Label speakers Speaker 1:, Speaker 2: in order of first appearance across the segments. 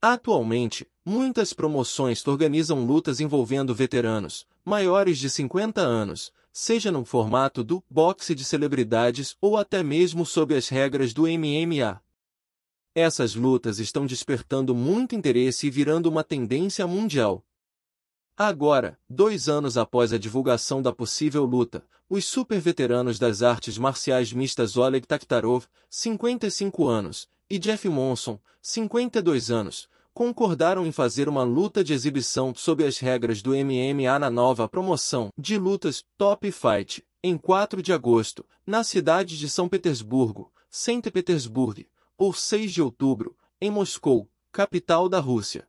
Speaker 1: Atualmente, muitas promoções organizam lutas envolvendo veteranos, maiores de 50 anos, seja no formato do boxe de celebridades ou até mesmo sob as regras do MMA. Essas lutas estão despertando muito interesse e virando uma tendência mundial. Agora, dois anos após a divulgação da possível luta, os super veteranos das artes marciais mistas Oleg Taktarov, 55 anos, e Jeff Monson, 52 anos, concordaram em fazer uma luta de exibição sob as regras do MMA na nova promoção de lutas Top Fight, em 4 de agosto, na cidade de São Petersburgo, Saint Petersburg, ou 6 de outubro, em Moscou, capital da Rússia.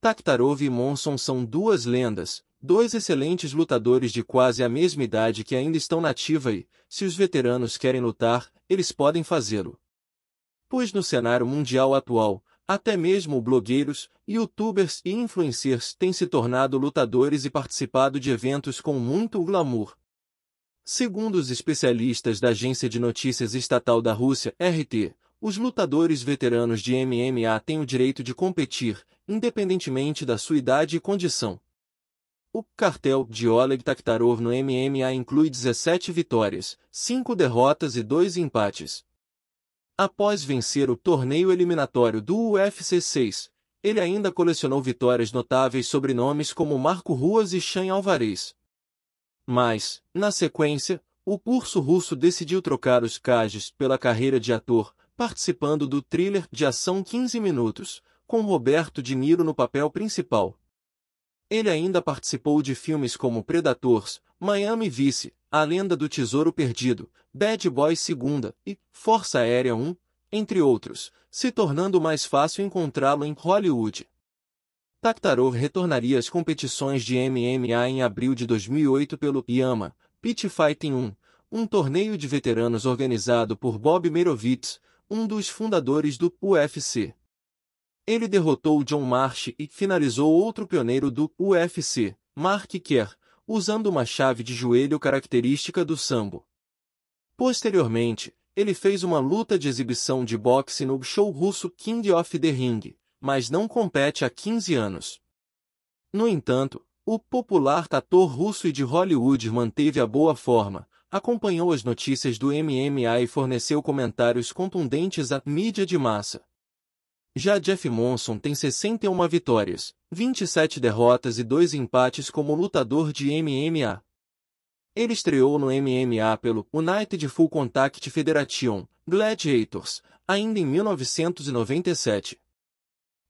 Speaker 1: Taktarov e Monson são duas lendas, dois excelentes lutadores de quase a mesma idade que ainda estão nativa e, se os veteranos querem lutar, eles podem fazê-lo pois no cenário mundial atual, até mesmo blogueiros, youtubers e influencers têm se tornado lutadores e participado de eventos com muito glamour. Segundo os especialistas da agência de notícias estatal da Rússia, RT, os lutadores veteranos de MMA têm o direito de competir, independentemente da sua idade e condição. O cartel de Oleg Taktarov no MMA inclui 17 vitórias, 5 derrotas e 2 empates. Após vencer o torneio eliminatório do UFC 6, ele ainda colecionou vitórias notáveis sobre nomes como Marco Ruas e Shane Alvarez. Mas, na sequência, o curso russo decidiu trocar os cages pela carreira de ator, participando do thriller de ação 15 minutos, com Roberto De Niro no papel principal. Ele ainda participou de filmes como Predators, Miami Vice, a Lenda do Tesouro Perdido, Bad Boys Segunda e Força Aérea 1, entre outros, se tornando mais fácil encontrá-lo em Hollywood. Taktarov retornaria às competições de MMA em abril de 2008 pelo Yama Pit Fighting 1, um torneio de veteranos organizado por Bob Meirovitz, um dos fundadores do UFC. Ele derrotou John Marsh e finalizou outro pioneiro do UFC, Mark Kerr, usando uma chave de joelho característica do sambo. Posteriormente, ele fez uma luta de exibição de boxe no show russo King of the Ring, mas não compete há 15 anos. No entanto, o popular ator russo e de Hollywood manteve a boa forma, acompanhou as notícias do MMA e forneceu comentários contundentes à mídia de massa. Já Jeff Monson tem 61 vitórias, 27 derrotas e 2 empates como lutador de MMA. Ele estreou no MMA pelo United Full Contact Federation, Gladiators, ainda em 1997.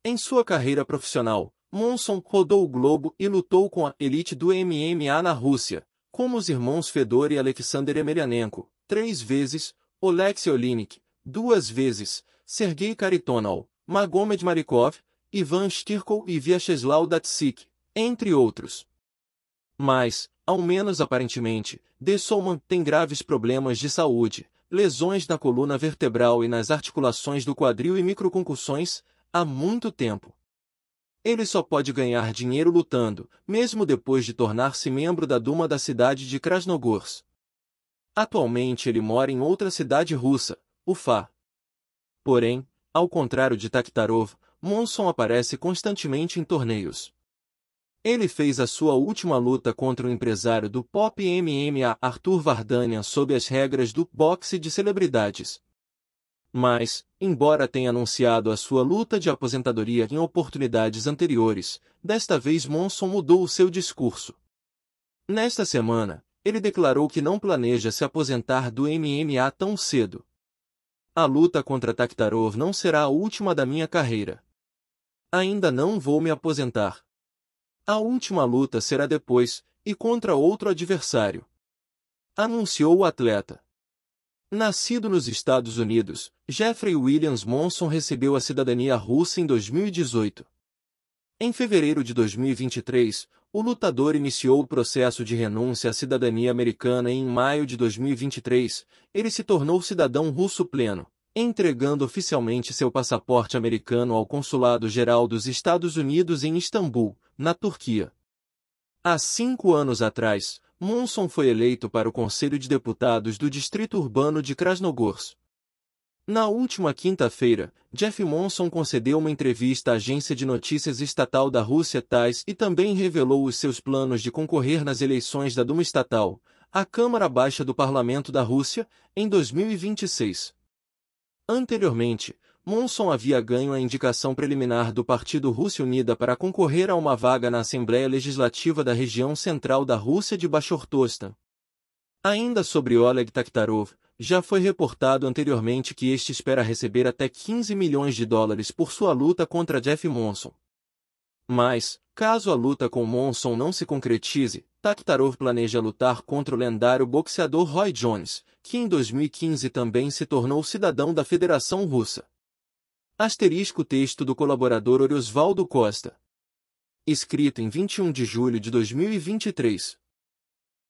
Speaker 1: Em sua carreira profissional, Monson rodou o globo e lutou com a elite do MMA na Rússia, como os irmãos Fedor e Alexander Emelianenko, três vezes, Oleksiy Olinik, duas vezes, Sergei Karitonov, Magomed Marikov, Ivan Stirkov e Vyacheslav Datsik, entre outros. Mas, ao menos aparentemente, De Solman tem graves problemas de saúde, lesões na coluna vertebral e nas articulações do quadril e microconcussões, há muito tempo. Ele só pode ganhar dinheiro lutando, mesmo depois de tornar-se membro da Duma da cidade de Krasnogorsk. Atualmente ele mora em outra cidade russa, Ufa. Porém, ao contrário de Taktarov, Monson aparece constantemente em torneios. Ele fez a sua última luta contra o empresário do pop MMA Arthur Vardanian sob as regras do boxe de celebridades. Mas, embora tenha anunciado a sua luta de aposentadoria em oportunidades anteriores, desta vez Monson mudou o seu discurso. Nesta semana, ele declarou que não planeja se aposentar do MMA tão cedo, a luta contra Taktarov não será a última da minha carreira. Ainda não vou me aposentar. A última luta será depois, e contra outro adversário. Anunciou o atleta. Nascido nos Estados Unidos, Jeffrey Williams Monson recebeu a cidadania russa em 2018. Em fevereiro de 2023, o lutador iniciou o processo de renúncia à cidadania americana e em maio de 2023, ele se tornou cidadão russo pleno, entregando oficialmente seu passaporte americano ao Consulado Geral dos Estados Unidos em Istambul, na Turquia. Há cinco anos atrás, Monson foi eleito para o Conselho de Deputados do Distrito Urbano de Krasnogorsk, na última quinta-feira, Jeff Monson concedeu uma entrevista à agência de notícias estatal da Rússia TASS e também revelou os seus planos de concorrer nas eleições da Duma estatal, a Câmara Baixa do Parlamento da Rússia, em 2026. Anteriormente, Monson havia ganho a indicação preliminar do Partido Rússia Unida para concorrer a uma vaga na Assembleia Legislativa da região central da Rússia de Bashkortostan. Ainda sobre Oleg Taktarov, já foi reportado anteriormente que este espera receber até 15 milhões de dólares por sua luta contra Jeff Monson. Mas, caso a luta com Monson não se concretize, Taktarov planeja lutar contra o lendário boxeador Roy Jones, que em 2015 também se tornou cidadão da Federação Russa. Asterisco texto do colaborador Oriosvaldo Costa. Escrito em 21 de julho de 2023,